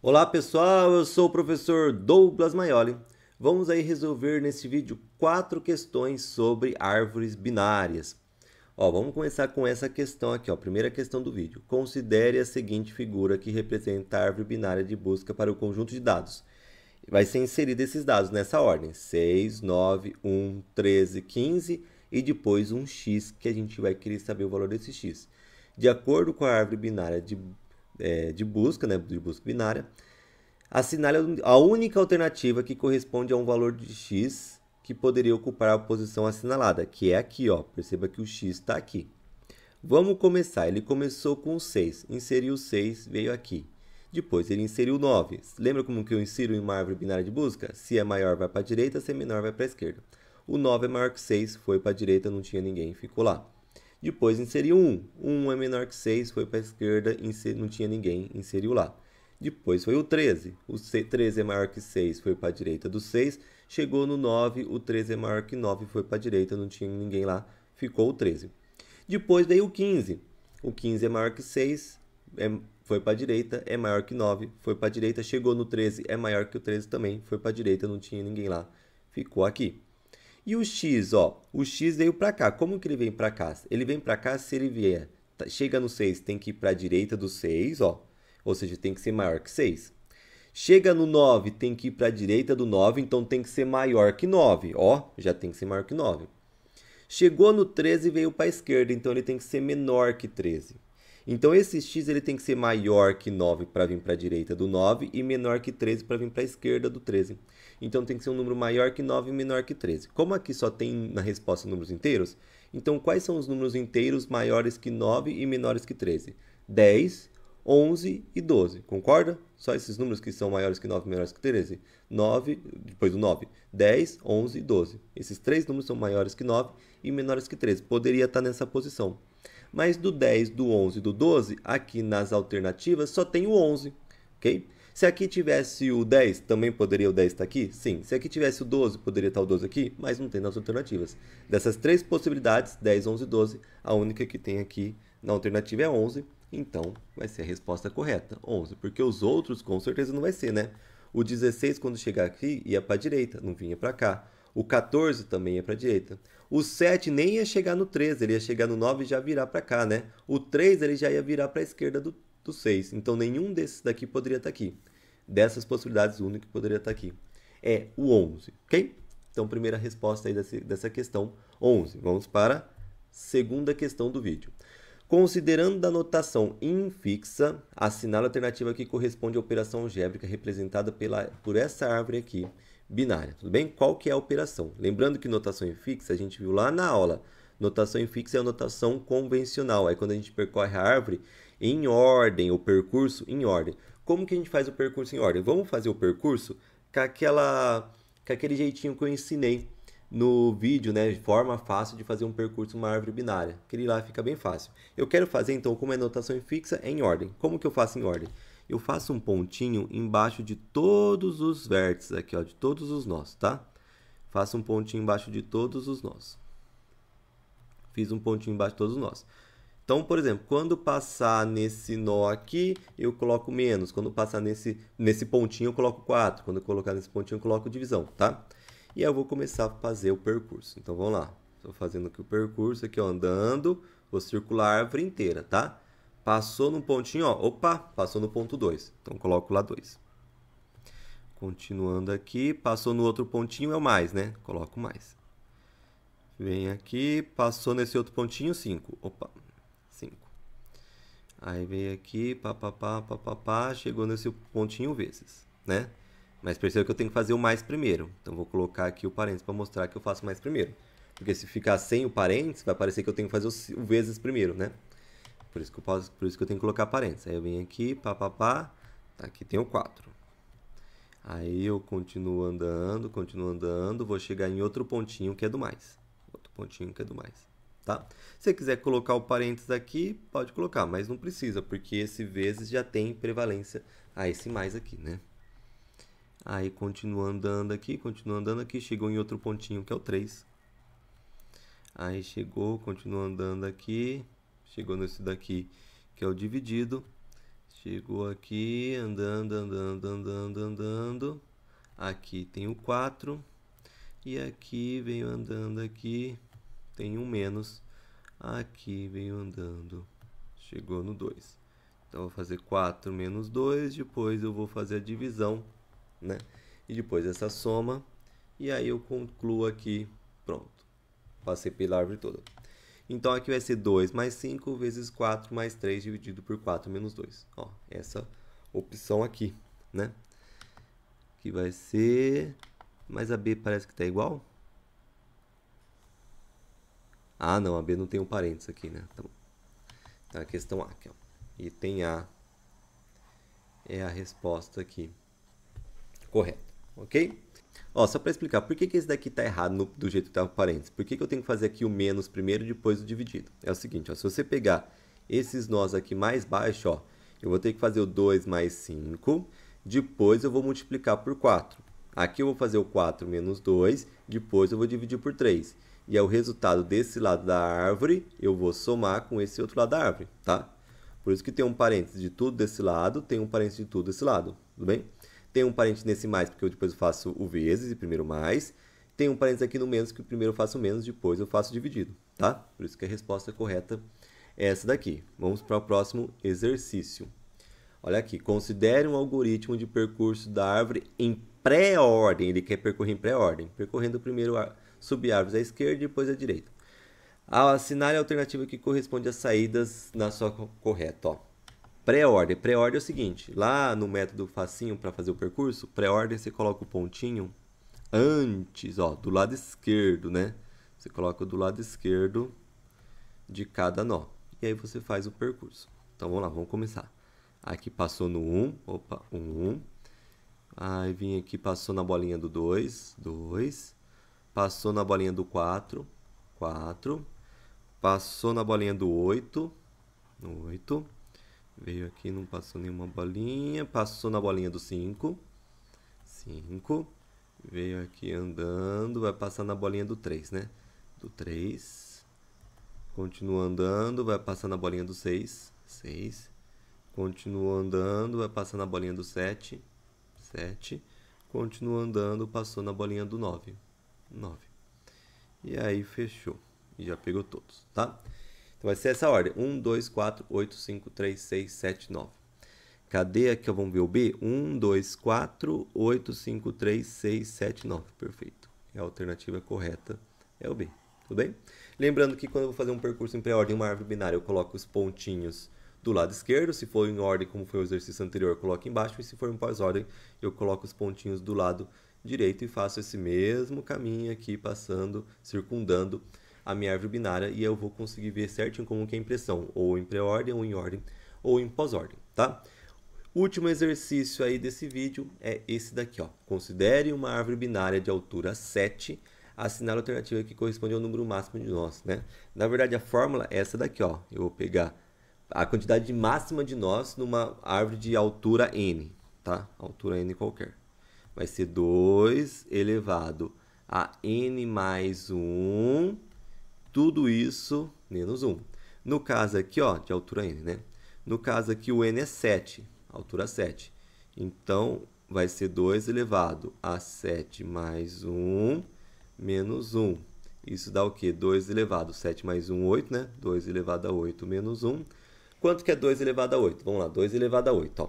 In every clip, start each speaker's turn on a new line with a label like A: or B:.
A: Olá pessoal, eu sou o professor Douglas Maioli. Vamos aí resolver nesse vídeo quatro questões sobre árvores binárias. Ó, vamos começar com essa questão aqui, ó, primeira questão do vídeo. Considere a seguinte figura que representa a árvore binária de busca para o conjunto de dados. Vai ser inserido esses dados nessa ordem, 6, 9, 1, 13, 15 e depois um x, que a gente vai querer saber o valor desse x. De acordo com a árvore binária de é, de busca, né, de busca binária, assinale a única alternativa que corresponde a um valor de x que poderia ocupar a posição assinalada, que é aqui, ó. Perceba que o x está aqui. Vamos começar. Ele começou com 6, inseriu 6, veio aqui. Depois ele inseriu 9. Lembra como que eu insiro em uma árvore binária de busca? Se é maior, vai para a direita, se é menor, vai para a esquerda. O 9 é maior que 6, foi para a direita, não tinha ninguém, ficou lá. Depois inseriu 1. 1 é menor que 6, foi para a esquerda, não tinha ninguém, inseriu lá. Depois foi o 13. O 13 é maior que 6, foi para a direita do 6. Chegou no 9, o 13 é maior que 9, foi para a direita, não tinha ninguém lá, ficou o 13. Depois veio o 15. O 15 é maior que 6, é, foi para a direita, é maior que 9, foi para a direita, chegou no 13, é maior que o 13 também, foi para a direita, não tinha ninguém lá, ficou aqui. E o x, ó, o x veio para cá. Como que ele vem para cá? Ele vem para cá se ele vier, tá, chega no 6, tem que ir para a direita do 6, ó. Ou seja, tem que ser maior que 6. Chega no 9, tem que ir para a direita do 9, então tem que ser maior que 9, ó, já tem que ser maior que 9. Chegou no 13 veio para a esquerda, então ele tem que ser menor que 13. Então esse x ele tem que ser maior que 9 para vir para a direita do 9 e menor que 13 para vir para a esquerda do 13. Então tem que ser um número maior que 9 e menor que 13. Como aqui só tem na resposta números inteiros, então quais são os números inteiros maiores que 9 e menores que 13? 10, 11 e 12, concorda? Só esses números que são maiores que 9 e menores que 13? 9, depois do 9, 10, 11 e 12. Esses três números são maiores que 9 e menores que 13. Poderia estar tá nessa posição. Mas do 10, do 11 e do 12, aqui nas alternativas só tem o 11, ok? Se aqui tivesse o 10, também poderia o 10 estar tá aqui? Sim. Se aqui tivesse o 12, poderia estar tá o 12 aqui? Mas não tem nas alternativas. Dessas três possibilidades, 10, 11 e 12, a única que tem aqui na alternativa é 11. Então, vai ser a resposta correta, 11. Porque os outros, com certeza, não vai ser, né? O 16, quando chegar aqui, ia para a direita, não vinha para cá. O 14 também é para a direita. O 7 nem ia chegar no 13, ele ia chegar no 9 e já virar para cá, né? O 3 ele já ia virar para a esquerda do, do 6. Então nenhum desses daqui poderia estar tá aqui. Dessas possibilidades, o único que poderia estar tá aqui é o 11, ok? Então, primeira resposta aí dessa, dessa questão 11. Vamos para segunda questão do vídeo. Considerando a notação infixa, assinale a alternativa que corresponde à operação algébrica representada pela, por essa árvore aqui, binária, tudo bem? Qual que é a operação? Lembrando que notação infixa a gente viu lá na aula. Notação infixa é a notação convencional, é quando a gente percorre a árvore em ordem, o percurso em ordem. Como que a gente faz o percurso em ordem? Vamos fazer o percurso com, aquela, com aquele jeitinho que eu ensinei no vídeo, né? Forma fácil de fazer um percurso uma árvore binária. Aquele lá fica bem fácil. Eu quero fazer então como é notação infixa é em ordem. Como que eu faço em ordem? eu faço um pontinho embaixo de todos os vértices aqui, ó, de todos os nós, tá? Faço um pontinho embaixo de todos os nós. Fiz um pontinho embaixo de todos os nós. Então, por exemplo, quando passar nesse nó aqui, eu coloco menos. Quando passar nesse, nesse pontinho, eu coloco 4. Quando eu colocar nesse pontinho, eu coloco divisão, tá? E eu vou começar a fazer o percurso. Então, vamos lá. Estou fazendo aqui o percurso, aqui, ó, andando. Vou circular a árvore inteira, Tá? Passou no pontinho, ó, opa, passou no ponto 2. Então coloco lá 2. Continuando aqui, passou no outro pontinho, é o mais, né? Coloco mais. Vem aqui, passou nesse outro pontinho, 5. Opa, 5. Aí vem aqui, papapá, papapá, chegou nesse pontinho vezes, né? Mas perceba que eu tenho que fazer o mais primeiro. Então vou colocar aqui o parênteses para mostrar que eu faço mais primeiro. Porque se ficar sem o parênteses, vai parecer que eu tenho que fazer o vezes primeiro, né? Por isso que eu, posso, por isso que eu tenho que colocar parênteses. Aí eu venho aqui, pá, pá, pá. aqui tem o 4. Aí eu continuo andando, continuo andando, vou chegar em outro pontinho que é do mais. Outro pontinho que é do mais, tá? Se você quiser colocar o parênteses aqui, pode colocar, mas não precisa, porque esse vezes já tem prevalência a esse mais aqui, né? Aí continuo andando aqui, continuo andando aqui, chegou em outro pontinho que é o 3. Aí chegou, continuo andando aqui, Chegou nesse daqui, que é o dividido. Chegou aqui, andando, andando, andando, andando. Aqui tem o 4. E aqui venho andando aqui, tem um menos. Aqui venho andando, chegou no 2. Então, vou fazer 4 menos 2, depois eu vou fazer a divisão, né? E depois essa soma, e aí eu concluo aqui, pronto. Passei pela árvore toda. Então aqui vai ser 2 mais 5 vezes 4 mais 3 dividido por 4 menos 2. Ó, essa opção aqui, né? Que vai ser... Mas a B parece que está igual. Ah, não, a B não tem um parênteses aqui, né? Então, tá Então a questão A aqui, ó. E tem A é a resposta aqui Correto ok? Ó, só para explicar, por que, que esse daqui está errado no, do jeito que estava tá o parênteses? Por que, que eu tenho que fazer aqui o menos primeiro e depois o dividido? É o seguinte, ó, se você pegar esses nós aqui mais baixo, ó, eu vou ter que fazer o 2 mais 5, depois eu vou multiplicar por 4. Aqui eu vou fazer o 4 menos 2, depois eu vou dividir por 3. E é o resultado desse lado da árvore, eu vou somar com esse outro lado da árvore, tá? Por isso que tem um parênteses de tudo desse lado, tem um parênteses de tudo desse lado, tudo bem? Tem um parênteses nesse mais, porque eu depois faço o vezes e primeiro mais. Tem um parênteses aqui no menos, que primeiro eu faço menos, depois eu faço dividido, tá? Por isso que a resposta correta é essa daqui. Vamos para o próximo exercício. Olha aqui, considere um algoritmo de percurso da árvore em pré-ordem. Ele quer percorrer em pré-ordem, percorrendo primeiro subárvores à esquerda e depois à direita. Assinale a alternativa que corresponde às saídas na sua correta. Ó. Pré-ordem. Pré-ordem é o seguinte: lá no método facinho para fazer o percurso, pré-ordem você coloca o pontinho antes, ó, do lado esquerdo, né? Você coloca do lado esquerdo de cada nó. E aí você faz o percurso. Então vamos lá, vamos começar. Aqui passou no 1, opa, 1, 1. Aí vim aqui, passou na bolinha do 2, 2. Passou na bolinha do 4, 4. Passou na bolinha do 8, 8 Veio aqui, não passou nenhuma bolinha. Passou na bolinha do 5. 5. Veio aqui andando. Vai passar na bolinha do 3, né? Do 3. Continua andando. Vai passar na bolinha do 6. 6. Continua andando. Vai passar na bolinha do 7. 7. Continua andando. Passou na bolinha do 9. 9. E aí fechou. E já pegou todos, tá? Então vai ser essa ordem: 1, 2, 4, 8, 5, 3, 6, 7, 9. Cadê aqui? Vamos ver o B? 1, 2, 4, 8, 5, 3, 6, 7, 9. Perfeito. É a alternativa correta é o B. Tudo bem? Lembrando que quando eu vou fazer um percurso em pré-ordem, uma árvore binária, eu coloco os pontinhos do lado esquerdo. Se for em ordem, como foi o exercício anterior, eu coloco embaixo. E se for em pós-ordem, eu coloco os pontinhos do lado direito e faço esse mesmo caminho aqui, passando, circundando a minha árvore binária e eu vou conseguir ver certinho como que é a impressão, ou em pré-ordem, ou em ordem, ou em pós-ordem, tá? Último exercício aí desse vídeo é esse daqui, ó. Considere uma árvore binária de altura 7, assinale a alternativa que corresponde ao número máximo de nós, né? Na verdade, a fórmula é essa daqui, ó. Eu vou pegar a quantidade máxima de nós numa árvore de altura n, tá? Altura n qualquer. Vai ser 2 elevado a n mais 1 tudo isso menos 1. No caso aqui, ó, de altura n, né? No caso aqui, o n é 7, altura 7. Então, vai ser 2 elevado a 7 mais 1 menos 1. Isso dá o quê? 2 elevado a 7 mais 1, 8, né? 2 elevado a 8 menos 1. Quanto que é 2 elevado a 8? Vamos lá, 2 elevado a 8, ó.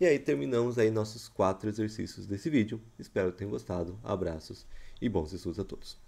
A: E aí terminamos aí nossos quatro exercícios desse vídeo. Espero que tenham gostado. Abraços e bons estudos a todos.